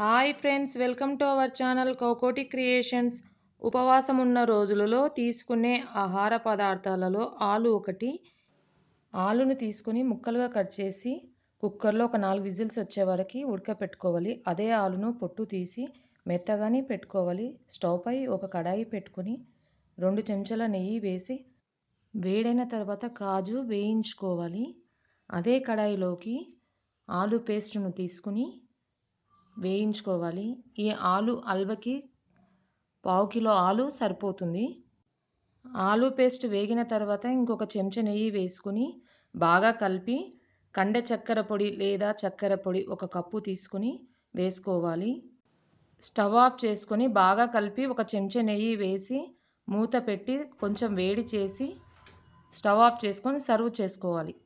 hi friends welcome to our channel Kokoti creations ఉపవాసం ఉన్న రోజులలో తీసుకునే ఆహార పదార్థాలలో ఆలు ఒకటి ఆలును తీసుకుని ముక్కలుగా కట్ చేసి కుక్కర్లో ఒక నాలుగు విజిల్స్ వచ్చే వరకు ఉడకపెట్టుకోవాలి అదే ఆలును పొట్టు తీసి మెత్తగానే పెట్టుకోవాలి స్టవ్ పై ఒక కడాయి పెట్టుకుని రెండు చెంచాల నెయ్యి వేసి వేడైన తర్వాత కాజు వేయించుకోవాలి అదే కడాయిలోకి ఆలు పేస్ట్ను తీసుకుని వేయించుకోవాలి ఈ ఆలు హల్వకి పావు కిలో ఆలు సరిపోతుంది ఆలు పేస్ట్ వేగిన తర్వాత ఇంకొక చెంచా నెయ్యి వేసుకుని బాగా కలిపి కండ చక్కెర పొడి లేదా చక్కెర పొడి ఒక కప్పు తీసుకుని వేసుకోవాలి స్టవ్ ఆఫ్ చేసుకొని బాగా కలిపి ఒక చెంచా నెయ్యి వేసి మూత పెట్టి కొంచెం వేడి చేసి స్టవ్ ఆఫ్ చేసుకొని సర్వ్ చేసుకోవాలి